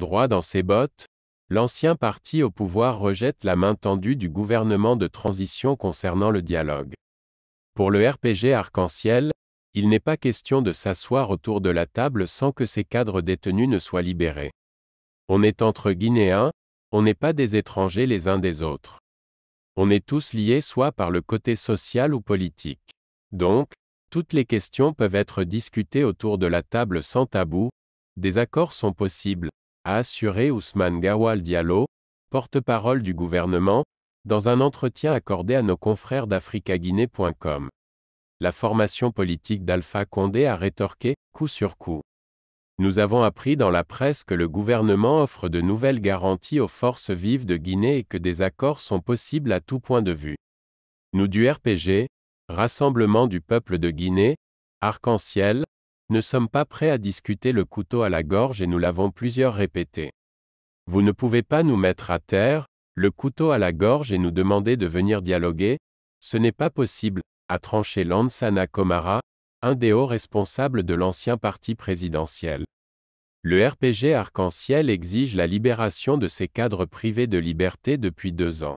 Droit dans ses bottes, l'ancien parti au pouvoir rejette la main tendue du gouvernement de transition concernant le dialogue. Pour le RPG arc-en-ciel, il n'est pas question de s'asseoir autour de la table sans que ces cadres détenus ne soient libérés. On est entre Guinéens, on n'est pas des étrangers les uns des autres. On est tous liés soit par le côté social ou politique. Donc, toutes les questions peuvent être discutées autour de la table sans tabou, des accords sont possibles, a assuré Ousmane Gawal Diallo, porte-parole du gouvernement, dans un entretien accordé à nos confrères d'africaguinée.com. La formation politique d'Alpha Condé a rétorqué, coup sur coup. Nous avons appris dans la presse que le gouvernement offre de nouvelles garanties aux forces vives de Guinée et que des accords sont possibles à tout point de vue. Nous du RPG, Rassemblement du peuple de Guinée, Arc-en-ciel, ne sommes pas prêts à discuter le couteau à la gorge et nous l'avons plusieurs répété. Vous ne pouvez pas nous mettre à terre, le couteau à la gorge et nous demander de venir dialoguer, ce n'est pas possible, a tranché Lansana Komara, un des hauts responsables de l'ancien parti présidentiel. Le RPG Arc-en-Ciel exige la libération de ses cadres privés de liberté depuis deux ans.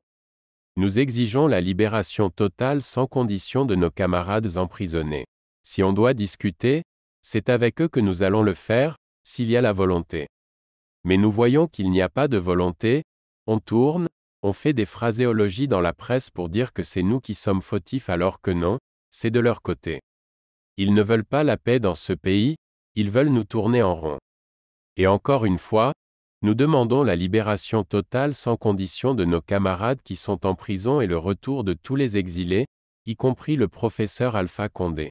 Nous exigeons la libération totale sans condition de nos camarades emprisonnés. Si on doit discuter, c'est avec eux que nous allons le faire, s'il y a la volonté. Mais nous voyons qu'il n'y a pas de volonté, on tourne, on fait des phraséologies dans la presse pour dire que c'est nous qui sommes fautifs alors que non, c'est de leur côté. Ils ne veulent pas la paix dans ce pays, ils veulent nous tourner en rond. Et encore une fois, nous demandons la libération totale sans condition de nos camarades qui sont en prison et le retour de tous les exilés, y compris le professeur Alpha Condé.